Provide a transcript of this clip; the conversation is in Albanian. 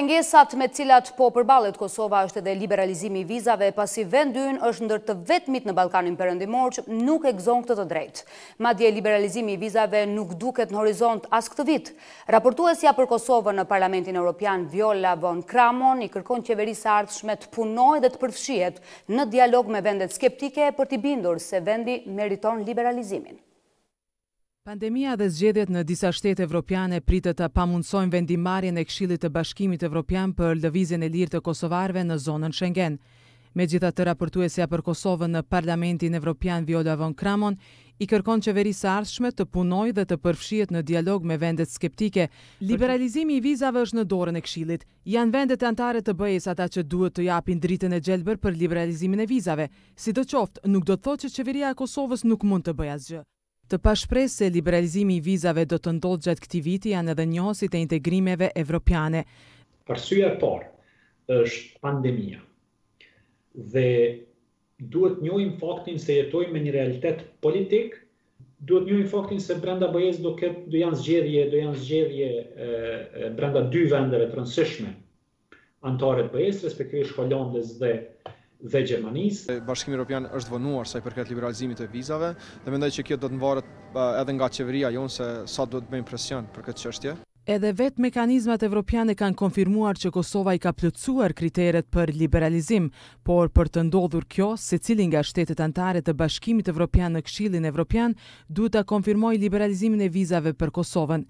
Pengesat me cilat po përbalet Kosova është edhe liberalizimi vizave, pasi vendyn është ndër të vetmit në Balkanin përëndimor që nuk e gzon këtë të drejt. Madje liberalizimi vizave nuk duket në horizont as këtë vit. Raportuesja për Kosovë në Parlamentin Europian Viola von Kramon i kërkon qeverisë ardhshme të punoj dhe të përfshiet në dialog me vendet skeptike për t'i bindur se vendi meriton liberalizimin. Pandemia dhe zgjedhjet në disa shtete evropiane pritet të pamundsojnë vendimarrjen e Këshillit të Bashkimit Evropian për lëvizjen e lirë të kosovarëve në zonën Schengen. Megjithatë, raportuesja për Kosovën në Parlamentin Evropian Viola von Kramon i kërkon qeverisë së ardhshme të punojë dhe të përfshihet në dialog me vendet skeptike. Liberalizimi i vizave është në dorën e Këshillit. Janë vendet anëtare të BE-s ata që duhet të japin dritën e gjelbër për liberalizimin e vizave. Sidoqoftë, nuk do të thotë që qeveria e Kosovës nuk mund të bëjë asgjë. Të pashpresë se liberalizimi i vizave do të ndodhë gjatë këti viti janë edhe njësit e integrimeve evropiane. Përsyja e parë është pandemia dhe duhet njohim faktin se jetojmë me një realitet politik, duhet njohim faktin se brenda bëjes do, këtë do janë zgjedhje, do janë zgjedhje e, brenda dy vendere të rënsishme antarët bëjes, respektive shkollandës dhe dhe Gjermanis. Bashkimi Europian është vonuar sa i përket liberalizimit e vizave dhe mendoj që kjo do të mvarët edhe nga qeveria jonë se sa do të bëjmë presion për këtë qështje. Edhe vetë mekanizmat evropiane kanë konfirmuar që Kosova i ka plëcuar kriteret për liberalizim, por për të ndodhur kjo, se cilin nga shtetet antare të bashkimit evropian në kshilin evropian, duhet të konfirmoj liberalizimin e vizave për Kosovën.